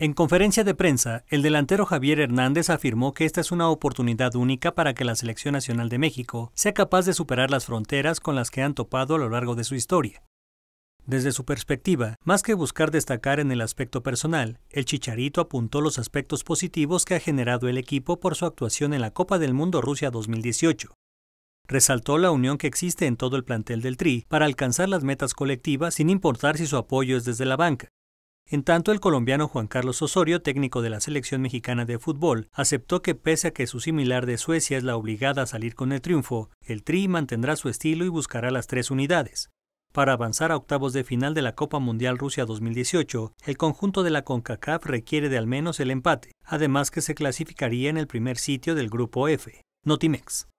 En conferencia de prensa, el delantero Javier Hernández afirmó que esta es una oportunidad única para que la Selección Nacional de México sea capaz de superar las fronteras con las que han topado a lo largo de su historia. Desde su perspectiva, más que buscar destacar en el aspecto personal, el Chicharito apuntó los aspectos positivos que ha generado el equipo por su actuación en la Copa del Mundo Rusia 2018. Resaltó la unión que existe en todo el plantel del Tri para alcanzar las metas colectivas sin importar si su apoyo es desde la banca en tanto, el colombiano Juan Carlos Osorio, técnico de la selección mexicana de fútbol, aceptó que pese a que su similar de Suecia es la obligada a salir con el triunfo, el Tri mantendrá su estilo y buscará las tres unidades. Para avanzar a octavos de final de la Copa Mundial Rusia 2018, el conjunto de la CONCACAF requiere de al menos el empate, además que se clasificaría en el primer sitio del grupo F, Notimex.